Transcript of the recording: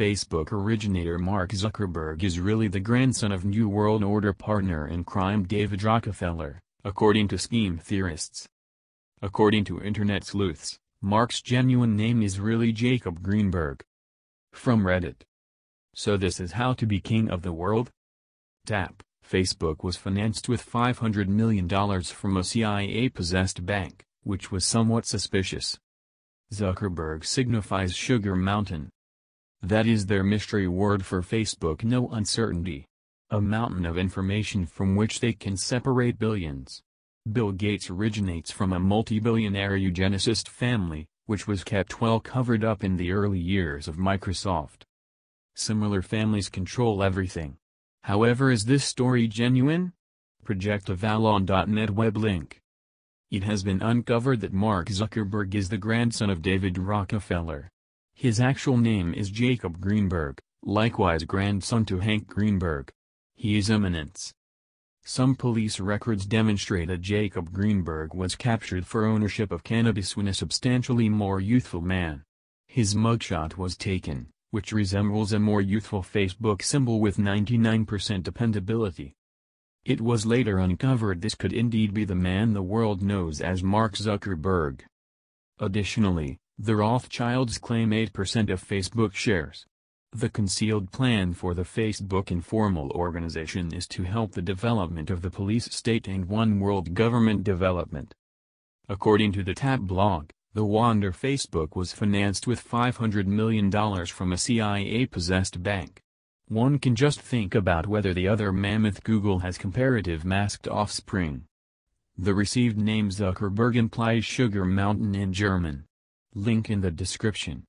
Facebook originator Mark Zuckerberg is really the grandson of New World Order partner in crime David Rockefeller, according to scheme theorists. According to internet sleuths, Mark's genuine name is really Jacob Greenberg. From Reddit. So this is how to be king of the world? Tap, Facebook was financed with $500 million from a CIA-possessed bank, which was somewhat suspicious. Zuckerberg signifies Sugar Mountain, that is their mystery word for Facebook no uncertainty. A mountain of information from which they can separate billions. Bill Gates originates from a multi-billionaire eugenicist family, which was kept well covered up in the early years of Microsoft. Similar families control everything. However is this story genuine? Project Avalon.net web link. It has been uncovered that Mark Zuckerberg is the grandson of David Rockefeller. His actual name is Jacob Greenberg, likewise grandson to Hank Greenberg. He is eminence. Some police records demonstrate that Jacob Greenberg was captured for ownership of cannabis when a substantially more youthful man. His mugshot was taken, which resembles a more youthful Facebook symbol with 99% dependability. It was later uncovered this could indeed be the man the world knows as Mark Zuckerberg. Additionally, the Rothschilds claim 8% of Facebook shares. The concealed plan for the Facebook informal organization is to help the development of the police state and one world government development. According to the TAP blog, the Wander Facebook was financed with $500 million from a CIA-possessed bank. One can just think about whether the other mammoth Google has comparative masked offspring. The received name Zuckerberg implies Sugar Mountain in German. Link in the description.